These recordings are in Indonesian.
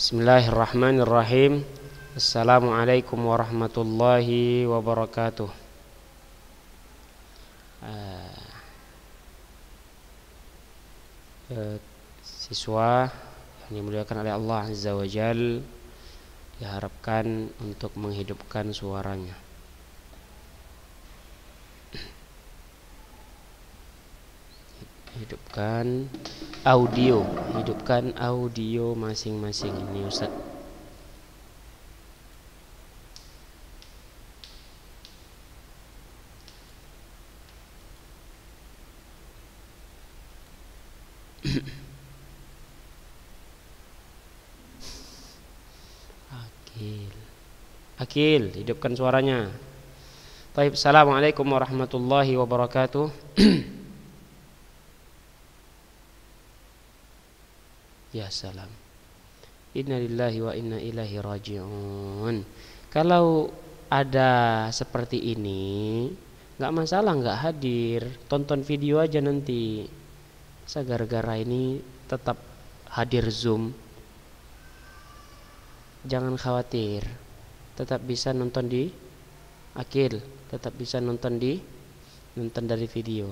Bismillahirrahmanirrahim Assalamualaikum warahmatullahi wabarakatuh eh, Siswa yang dimuliakan oleh Allah Azza wa Jal Diharapkan untuk menghidupkan suaranya Hidupkan audio hidupkan audio masing-masing ini Ustaz Akil Akil hidupkan suaranya Baik, Assalamualaikum warahmatullahi wabarakatuh ya salam lillahi wa inna ilahi raji'un kalau ada seperti ini nggak masalah nggak hadir tonton video aja nanti saya gara-gara ini tetap hadir zoom jangan khawatir tetap bisa nonton di akil tetap bisa nonton di nonton dari video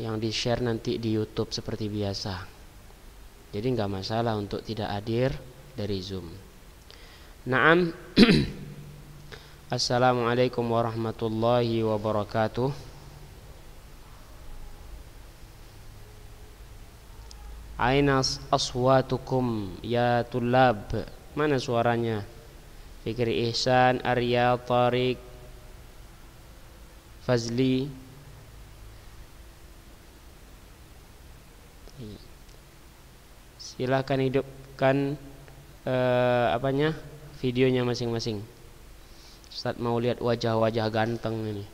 yang di share nanti di YouTube seperti biasa jadi nggak masalah untuk tidak hadir dari Zoom Naam Assalamualaikum warahmatullahi wabarakatuh Aina aswatukum ya tulab Mana suaranya? Fikri Ihsan, Arya, Tariq, Fazli Iya. silahkan hidupkan eh, apanya videonya masing-masing Ustaz mau lihat wajah-wajah ganteng ini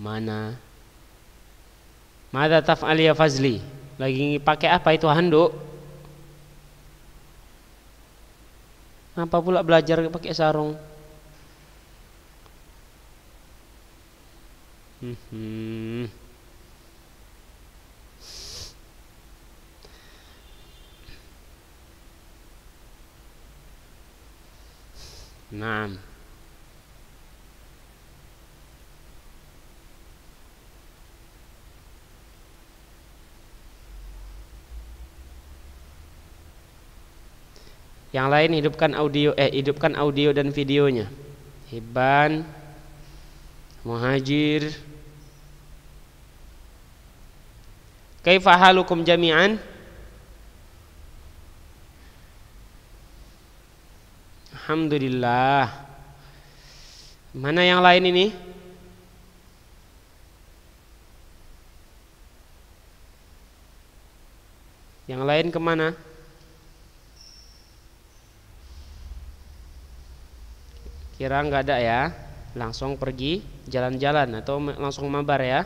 mana Mada taf'al ya Fazli? Lagi pakai apa itu handuk? Ngapa pula belajar pakai sarung? Hmm. Nah. Yang lain hidupkan audio eh hidupkan audio dan videonya. Hibban Muhajir Kaifa halukum jami'an? Alhamdulillah. Mana yang lain ini? Yang lain kemana? Kira nggak ada ya, langsung pergi jalan-jalan atau langsung mabar ya.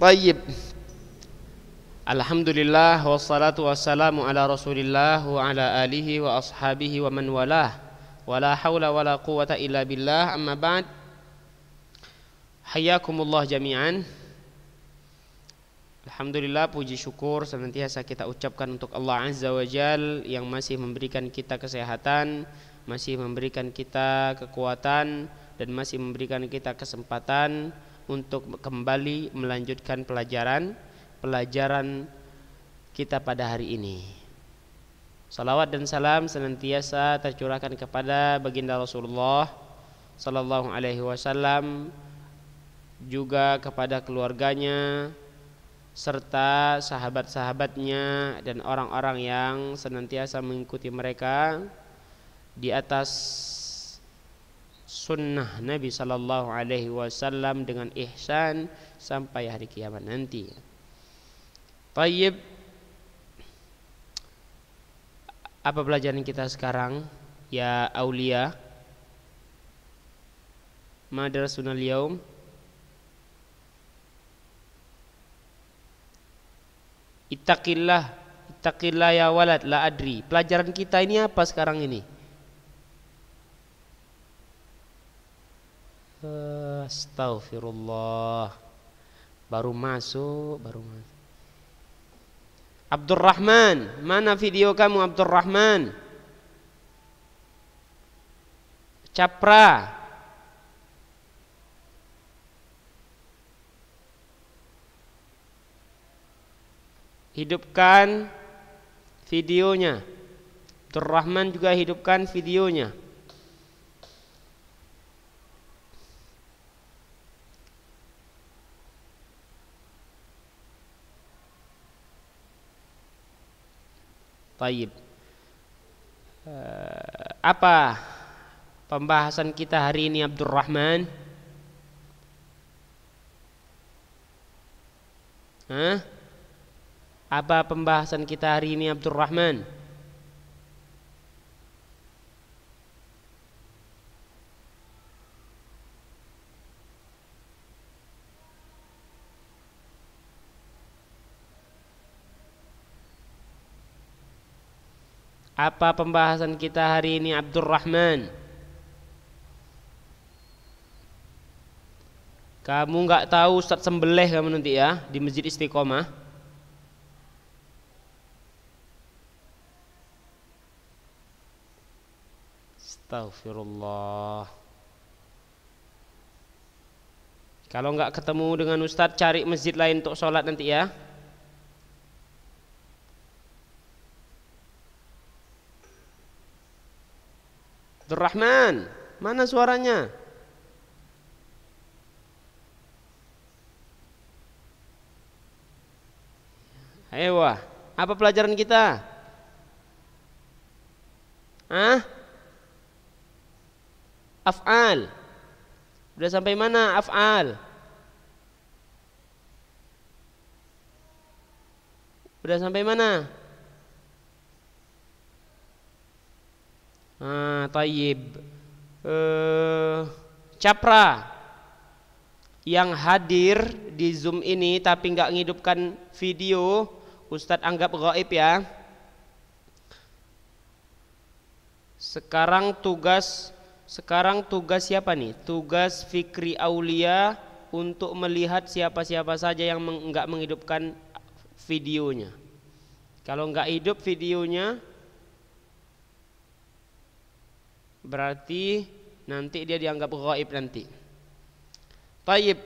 Baik. Alhamdulillah wassalatu wassalamu ala Rasulillah wa ala alihi wa ashabihi wa man walah. Wala haula wala quwata illa billah amma ba'd. Hayyakumullah jami'an. Alhamdulillah puji syukur senantiasa kita ucapkan untuk Allah Azza wa Jal yang masih memberikan kita kesehatan, masih memberikan kita kekuatan dan masih memberikan kita kesempatan untuk kembali melanjutkan pelajaran pelajaran kita pada hari ini. Salawat dan salam senantiasa tercurahkan kepada baginda Rasulullah sallallahu alaihi wasallam juga kepada keluarganya, serta sahabat-sahabatnya dan orang-orang yang senantiasa mengikuti mereka di atas sunnah Nabi Shallallahu Alaihi Wasallam dengan ihsan sampai hari kiamat nanti. Tayyib Apa pelajaran kita sekarang Ya Aulia Madrasunal Yaum Ittaqillah, ittaqillah ya walad, la adri. Pelajaran kita ini apa sekarang ini? Astaghfirullah. Baru masuk, baru masuk. Abdurrahman, mana video kamu Abdurrahman? Capra. hidupkan videonya. Abdul Rahman juga hidupkan videonya. Taib. Eh, apa pembahasan kita hari ini Abdurrahman? Hah? Apa pembahasan kita hari ini Abdurrahman? Apa pembahasan kita hari ini Abdurrahman? Kamu nggak tahu Ustaz sembelih kamu nanti ya di Masjid Istiqomah. Astagfirullah. Kalau enggak ketemu dengan ustadz cari masjid lain untuk sholat nanti ya. Rahman, mana suaranya? Ayo, apa pelajaran kita? Hah? af'al sudah sampai mana af'al sudah sampai mana ah tayyib eh, capra yang hadir di zoom ini tapi nggak menghidupkan video Ustadz anggap gaib ya sekarang tugas sekarang tugas siapa nih? Tugas Fikri Aulia untuk melihat siapa-siapa saja yang enggak menghidupkan videonya. Kalau enggak hidup videonya berarti nanti dia dianggap gaib nanti. Taib.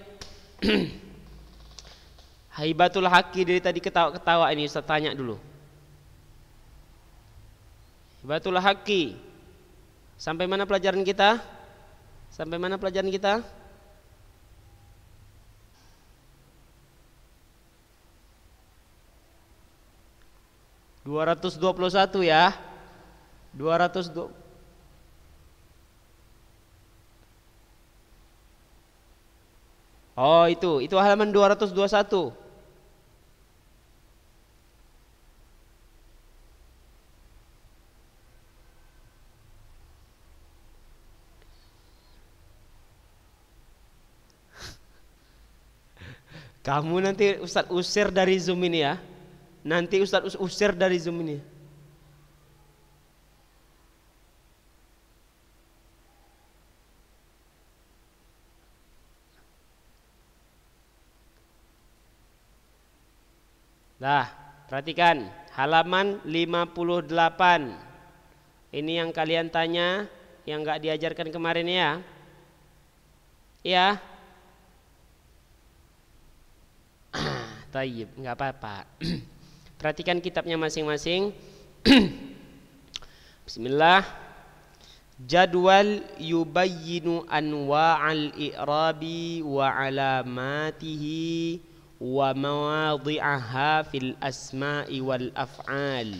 Haibatul Haki dari tadi ketawa-ketawa ini saya tanya dulu. Haibatul Haki Sampai mana pelajaran kita? Sampai mana pelajaran kita? Dua ratus dua puluh satu ya. Dua ratus dua Oh itu, itu halaman 221 Kamu nanti Ustadz usir dari Zoom ini ya. Nanti Ustadz usir dari Zoom ini. Nah, perhatikan halaman 58. Ini yang kalian tanya yang nggak diajarkan kemarin ya. Ya, Tayyib, nggak apa-apa. Perhatikan kitabnya masing-masing. Bismillah. Jadwal yubayyinu anwa'al i'rabi wa alamatihi wa mawadhi'aha fil asma'i wal af'al.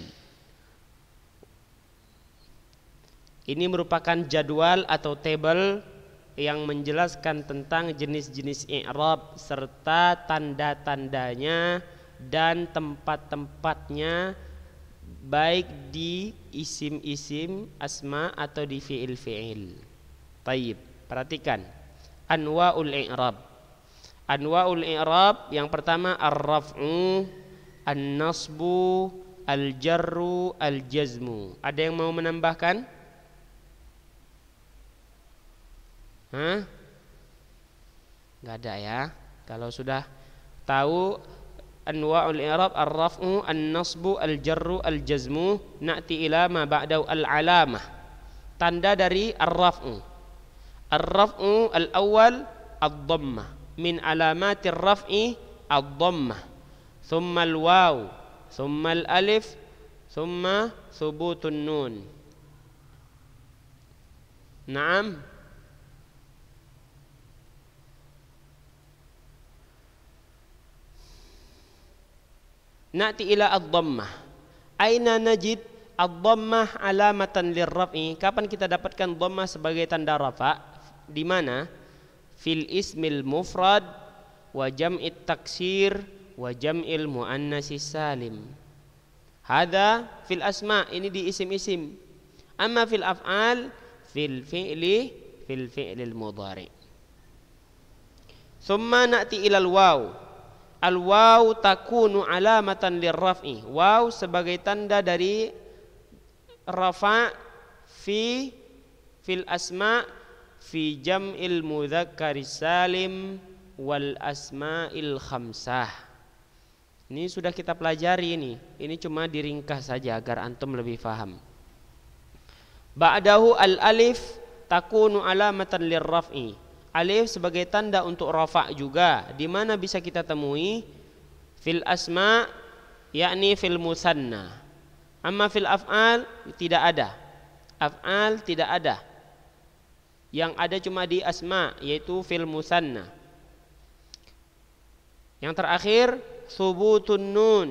Ini merupakan jadwal atau table yang menjelaskan tentang jenis-jenis i'rab serta tanda-tandanya dan tempat-tempatnya baik di isim-isim asma atau di fiil-fiil. Taib, perhatikan. Anwaul i'rab. Anwaul i'rab yang pertama ar-raf'u, an-nasbu, al-jarru, al-jazmu. Ada yang mau menambahkan? Hah? Enggak ada ya. Kalau sudah tahu anwa'ul i'rab ar-raf'u an-nasbu al-jarru al-jazmu na'ti ila ma ba'dahu al-alamah. Tanda dari ar-raf'u. Ar-raf'u al-awwal ad-dhammah min alamati ar-raf'i ad dhamma Thumma al-waw, thumma al-alif, thumma thubutun nun. Naam. Na'ti ila ad-dhammah. Aina najid ad-dhammah alamatan lirraf'i? Kapan kita dapatkan dhammah sebagai tanda rafa? Di mana? Fil ismil mufrad wa jam'it taksir wa jam'il muannasi salim. Hada fil asma ini di isim-isim. Amma fil af'al fil fi'li fil fi'lil mudhari. Summa na'ti ilal waw al waw takunu alamatan lirraf'i waw sebagai tanda dari rafa fi fil asma fi jam'il mudzakkar salim wal asma'il khamsah ini sudah kita pelajari ini ini cuma diringkas saja agar antum lebih faham ba'dahu al alif takunu alamatan lirraf'i alif sebagai tanda untuk rafa juga di mana bisa kita temui fil asma yakni fil musanna amma fil af'al tidak ada af'al tidak ada yang ada cuma di asma yaitu fil musanna yang terakhir subutun nun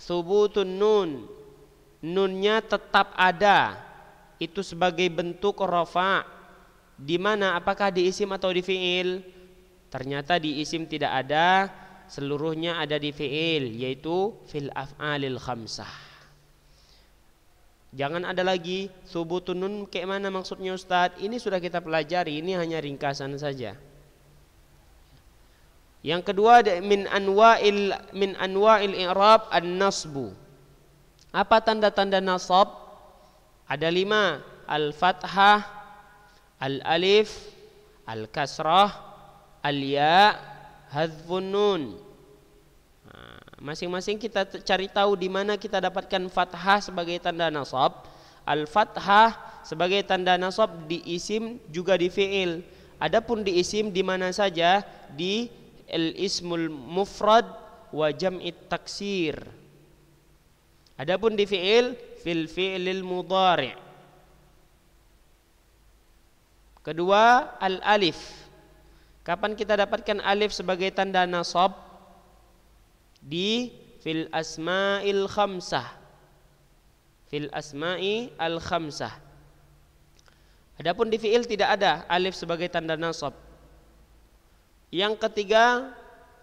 subutun nun nunnya tetap ada itu sebagai bentuk rafa' di mana apakah di isim atau di fiil? Ternyata di isim tidak ada, seluruhnya ada di fiil yaitu fil af'alil khamsah. Jangan ada lagi subutunun kayak mana maksudnya Ustadz Ini sudah kita pelajari, ini hanya ringkasan saja. Yang kedua min anwa'il min anwa'il i'rab an-nasbu. Apa tanda-tanda nasab? Ada lima. Al-fathah, al-alif, al-kasrah, al-ya, hadfun nun. Nah, masing-masing kita cari tahu di mana kita dapatkan fathah sebagai tanda nasab. Al-fathah sebagai tanda nasab di isim juga di fi'il. Adapun di isim di mana saja di al-ismul mufrad wa jam'it taksir. Adapun di fi'il fil fi'lil mudhari'. Kedua, al-alif. Kapan kita dapatkan alif sebagai tanda nasab? Di fil asma'il khamsah. Fil asma'i al-khamsah. Adapun di fi'il tidak ada alif sebagai tanda nasab. Yang ketiga,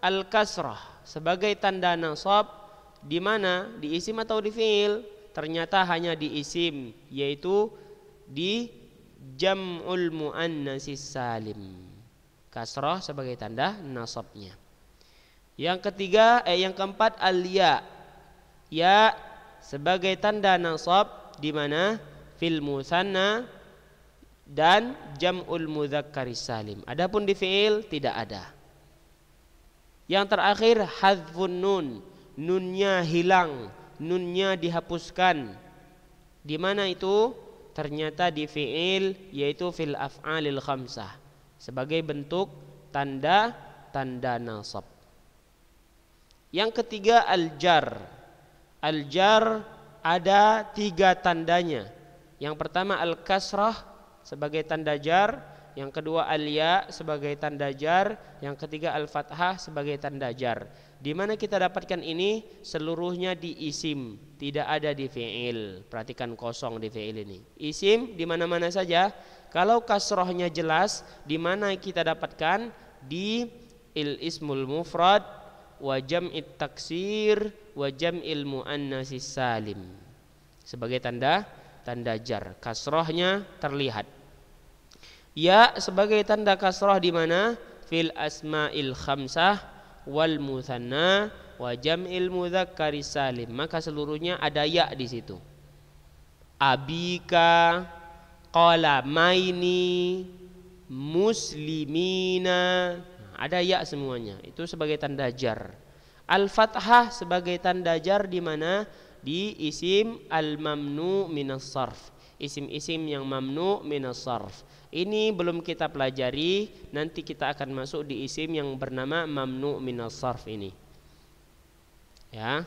al-kasrah sebagai tanda nasab di mana? Di isim atau di fi'il? Ternyata hanya di isim, yaitu di jam'ul muannasi salim. Kasroh sebagai tanda nasabnya. Yang ketiga, eh, yang keempat alia ya sebagai tanda nasab di mana fil musanna dan jam'ul zakari salim. Adapun di fi'il tidak ada. Yang terakhir hadzun nun. Nunnya hilang, nunnya dihapuskan. Di mana itu? ternyata di fi'il yaitu fil af'alil khamsah sebagai bentuk tanda tanda nasab. Yang ketiga al-jar. Al-jar ada tiga tandanya. Yang pertama al-kasrah sebagai tanda jar, yang kedua alia sebagai tanda jar, yang ketiga al-fathah sebagai tanda jar. Di mana kita dapatkan ini seluruhnya di isim, tidak ada di fi'il. Perhatikan kosong di fi'il ini. Isim di mana-mana saja. Kalau kasrohnya jelas, di mana kita dapatkan di il ismul mufrad wajam jam'it taksir wa jam'il muannasis salim. Sebagai tanda tanda jar, kasrohnya terlihat ya sebagai tanda kasrah di mana fil asma'il khamsah wal muthanna wa jam'il mudzakkari salim maka seluruhnya ada ya di situ abika qala maini muslimina nah, ada ya semuanya itu sebagai tanda jar al fathah sebagai tanda jar di mana di isim al mamnu minas sarf isim-isim yang mamnu minas sarf ini belum kita pelajari, nanti kita akan masuk di isim yang bernama mamnu minal sarf ini. Ya.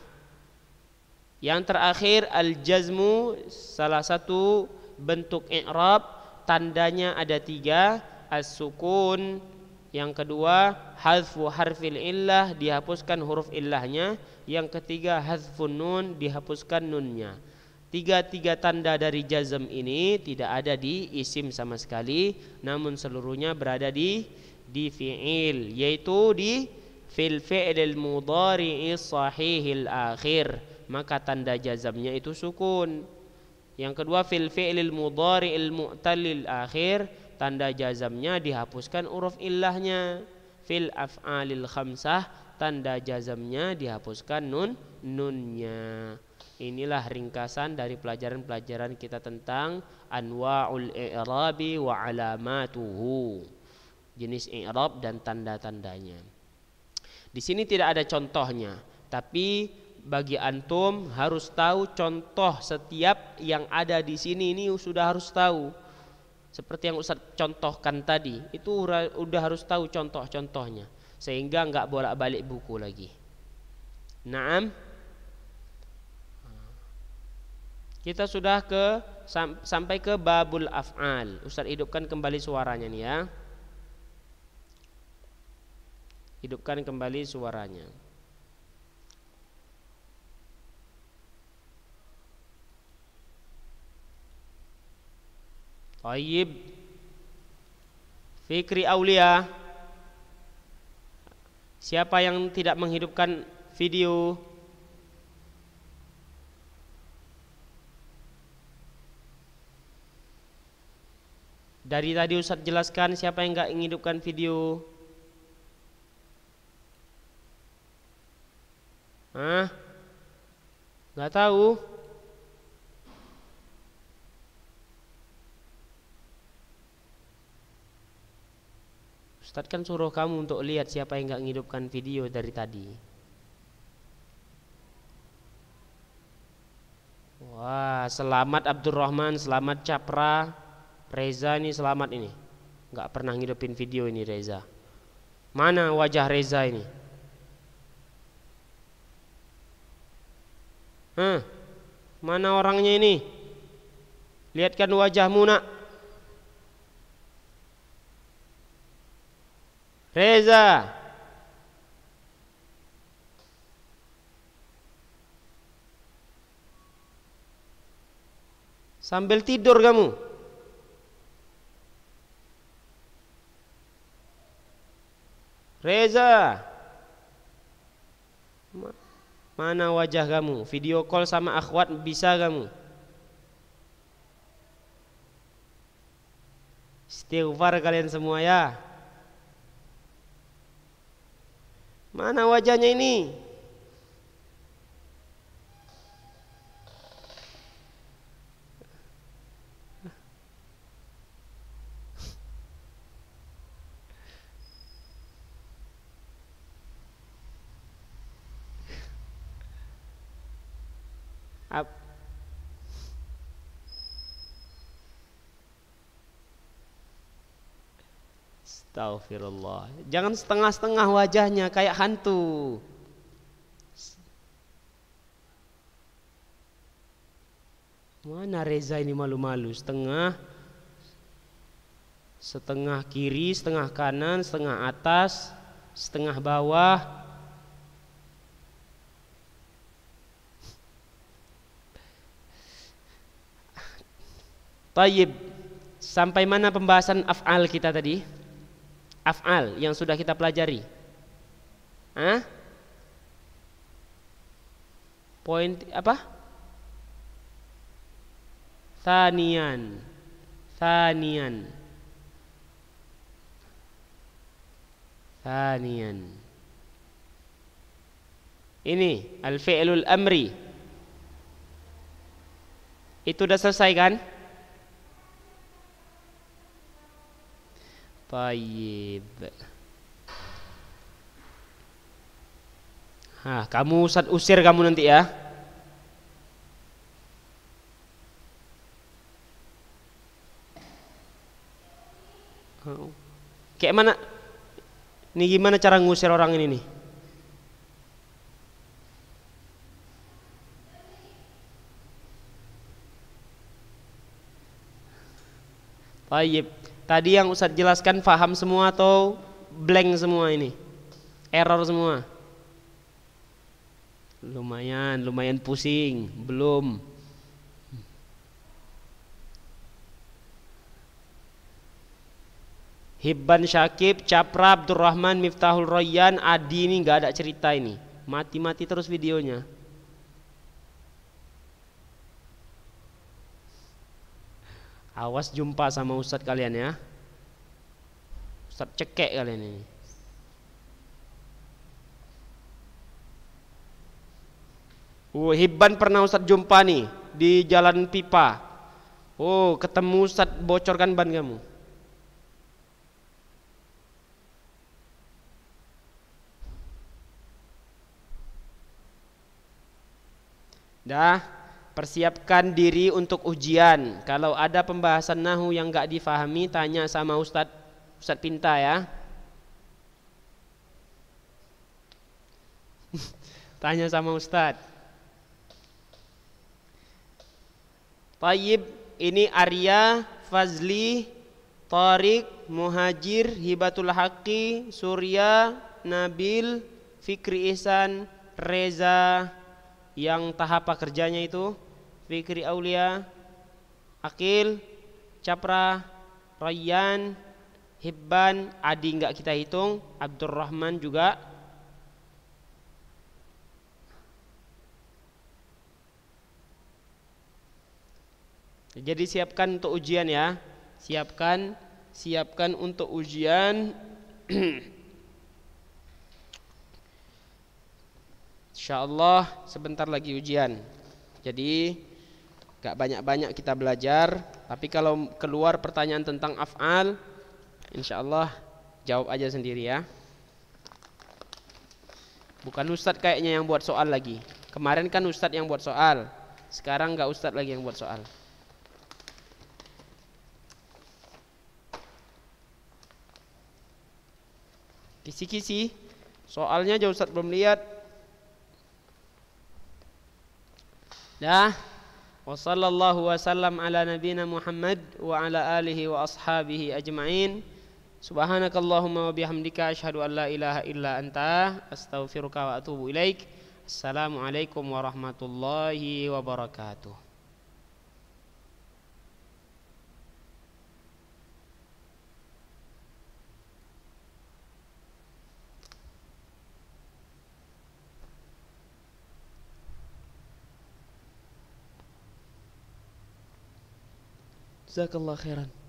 Yang terakhir al-jazmu salah satu bentuk i'rab tandanya ada tiga as-sukun yang kedua hazfu harfil illah dihapuskan huruf illahnya yang ketiga hazfun nun dihapuskan nunnya Tiga-tiga tanda dari jazm ini tidak ada di isim sama sekali, namun seluruhnya berada di di fi'il, yaitu di fil fi'lil mudhari'i sahihil akhir. Maka tanda jazamnya itu sukun. Yang kedua fil fi'lil mudhari'il mu'talil akhir, tanda jazamnya dihapuskan huruf illahnya. Fil af'alil khamsah, tanda jazamnya dihapuskan nun nunnya. Inilah ringkasan dari pelajaran-pelajaran kita tentang anwa'ul i'rabi wa alamatuhu. Jenis i'rab dan tanda-tandanya. Di sini tidak ada contohnya, tapi bagi antum harus tahu contoh setiap yang ada di sini ini sudah harus tahu. Seperti yang Ustaz contohkan tadi, itu udah harus tahu contoh-contohnya sehingga nggak bolak-balik buku lagi. Naam. Kita sudah ke sampai ke babul af'al. Ustaz hidupkan kembali suaranya nih ya. Hidupkan kembali suaranya. Taib Fikri Aulia Siapa yang tidak menghidupkan video Dari tadi Ustadz jelaskan siapa yang nggak menghidupkan video? Hah? Nggak tahu. Ustadz kan suruh kamu untuk lihat siapa yang nggak menghidupkan video dari tadi. Wah, selamat Abdurrahman, selamat Capra. Reza ini selamat ini nggak pernah ngidupin video ini Reza mana wajah Reza ini Hah, mana orangnya ini lihatkan wajahmu nak Reza Sambil tidur kamu Reza Mana wajah kamu? Video call sama akhwat bisa kamu? Istighfar kalian semua ya. Mana wajahnya ini? Astagfirullah. Jangan setengah-setengah wajahnya kayak hantu. Mana Reza ini malu-malu? Setengah setengah kiri, setengah kanan, setengah atas, setengah bawah. Tayyib. Sampai mana pembahasan af'al kita tadi? af'al yang sudah kita pelajari. Hah? Poin apa? Sanian, Sanian, Sanian. Ini al-fi'lul amri. Itu sudah selesai kan? Tayyib. Nah, kamu Ustaz usir kamu nanti ya. Kayak mana? Ini gimana cara ngusir orang ini nih? Baik. Tadi yang Ustadz jelaskan faham semua atau blank semua ini? Error semua? Lumayan, lumayan pusing, belum. Hibban Syakib, Capra, Abdurrahman, Miftahul Royan, Adi ini nggak ada cerita ini. Mati-mati terus videonya. Awas jumpa sama ustadz kalian ya. Ustadz cekek kalian ini. Uh, Hibban pernah Ustadz jumpa nih di jalan pipa. Oh, ketemu Ustadz bocorkan ban kamu. Dah, Persiapkan diri untuk ujian. Kalau ada pembahasan nahu yang enggak difahami, tanya sama Ustadz Ustadz Pinta ya. tanya sama Ustadz. Tayyib ini Arya Fazli Tariq Muhajir Hibatul Haqi Surya Nabil Fikri Ihsan Reza yang tahap kerjanya itu fikri aulia, akil, capra, rayyan, hibban, adi enggak kita hitung, Abdurrahman juga Jadi siapkan untuk ujian ya. Siapkan siapkan untuk ujian Insya Allah sebentar lagi ujian. Jadi gak banyak-banyak kita belajar, tapi kalau keluar pertanyaan tentang af'al, insya Allah jawab aja sendiri ya. Bukan Ustad kayaknya yang buat soal lagi. Kemarin kan Ustad yang buat soal, sekarang gak Ustad lagi yang buat soal. Kisi-kisi, soalnya jauh ustad belum lihat, Dah. Wa sallallahu wasallam ala nabina Muhammad wa ala alihi wa ashabihi ajma'in. Subhanakallahumma wa bihamdika asyhadu an la ilaha illa anta astaghfiruka wa atubu ilaik. Assalamualaikum warahmatullahi wabarakatuh. جزاك الله خيرا